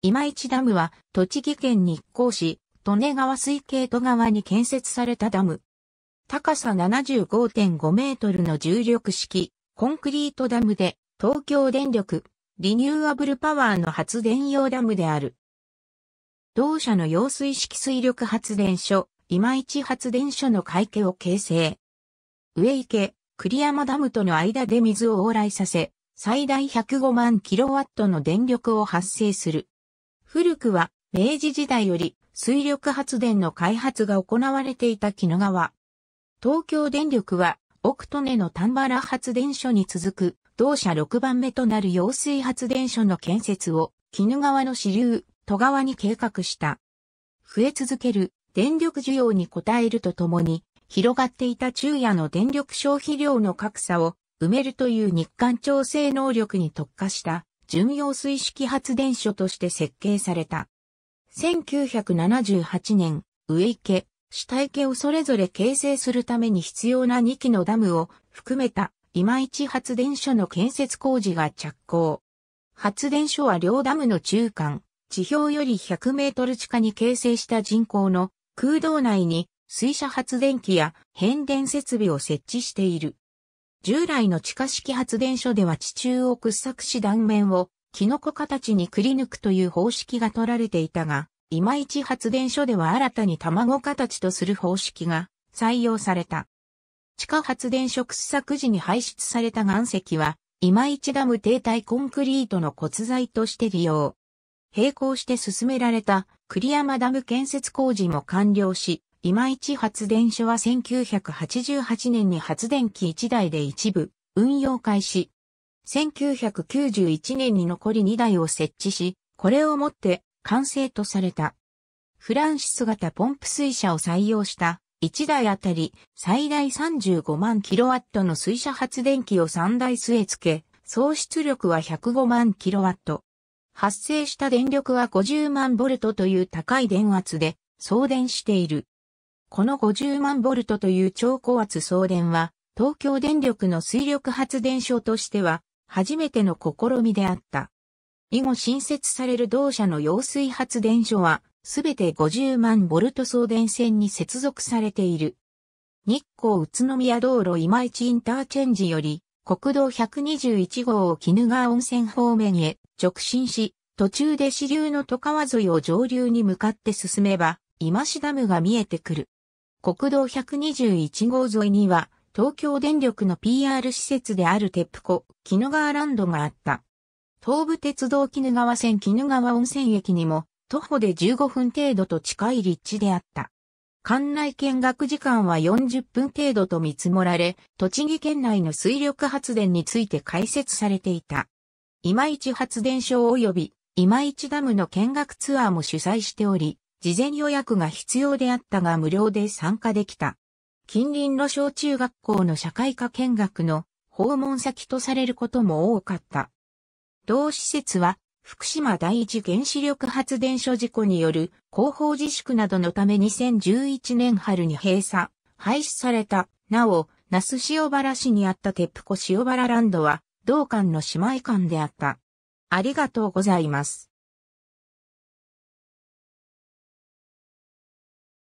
今市ダムは、栃木県日光市、利根川水系戸川に建設されたダム。高さ75.5メートルの重力式、コンクリートダムで、東京電力、リニューアブルパワーの発電用ダムである。同社の揚水式水力発電所、今市発電所の海家を形成。上池、栗山ダムとの間で水を往来させ、最大105万キロワットの電力を発生する。古くは明治時代より水力発電の開発が行われていた鬼怒川。東京電力は奥利の丹原発電所に続く同社6番目となる揚水発電所の建設を鬼怒川の支流、戸川に計画した。増え続ける電力需要に応えるとともに広がっていた昼夜の電力消費量の格差を埋めるという日韓調整能力に特化した巡洋水式発電所として設計された。1978年、上池、下池をそれぞれ形成するために必要な2基のダムを含めた今市発電所の建設工事が着工。発電所は両ダムの中間、地表より100メートル地下に形成した人工の空洞内に水車発電機や変電設備を設置している。従来の地下式発電所では地中を掘削し断面をキノコ形にくり抜くという方式が取られていたが、今市発電所では新たに卵形とする方式が採用された。地下発電所掘削時に排出された岩石は、今市ダム停滞コンクリートの骨材として利用。並行して進められた栗山ダム建設工事も完了し、今市発電所は1988年に発電機1台で一部運用開始。1991年に残り2台を設置し、これをもって完成とされた。フランシス型ポンプ水車を採用した1台あたり最大35万キロワットの水車発電機を3台据え付け、総出力は105万キロワット。発生した電力は50万ボルトという高い電圧で送電している。この50万ボルトという超高圧送電は、東京電力の水力発電所としては、初めての試みであった。以後新設される同社の揚水発電所は、すべて50万ボルト送電線に接続されている。日光宇都宮道路今市インターチェンジより、国道121号を絹川温泉方面へ直進し、途中で支流の戸川沿いを上流に向かって進めば、今市ダムが見えてくる。国道121号沿いには、東京電力の PR 施設であるテップコ、鬼怒川ランドがあった。東武鉄道鬼怒川線鬼怒川温泉駅にも、徒歩で15分程度と近い立地であった。館内見学時間は40分程度と見積もられ、栃木県内の水力発電について解説されていた。今市発電所及び今市ダムの見学ツアーも主催しており、事前予約が必要であったが無料で参加できた。近隣の小中学校の社会科見学の訪問先とされることも多かった。同施設は福島第一原子力発電所事故による広報自粛などのため2011年春に閉鎖、廃止された。なお、那須塩原市にあった鉄ップ塩原ランドは同館の姉妹館であった。ありがとうございます。